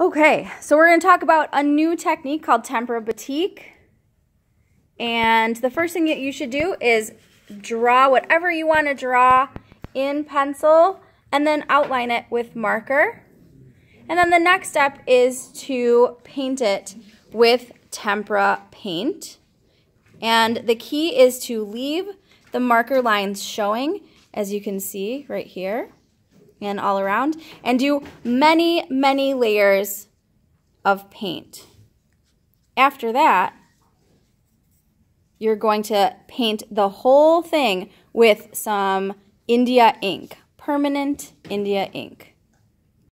Okay, so we're going to talk about a new technique called tempera batik. And the first thing that you should do is draw whatever you want to draw in pencil and then outline it with marker. And then the next step is to paint it with tempera paint. And the key is to leave the marker lines showing, as you can see right here and all around and do many, many layers of paint. After that, you're going to paint the whole thing with some India ink, permanent India ink.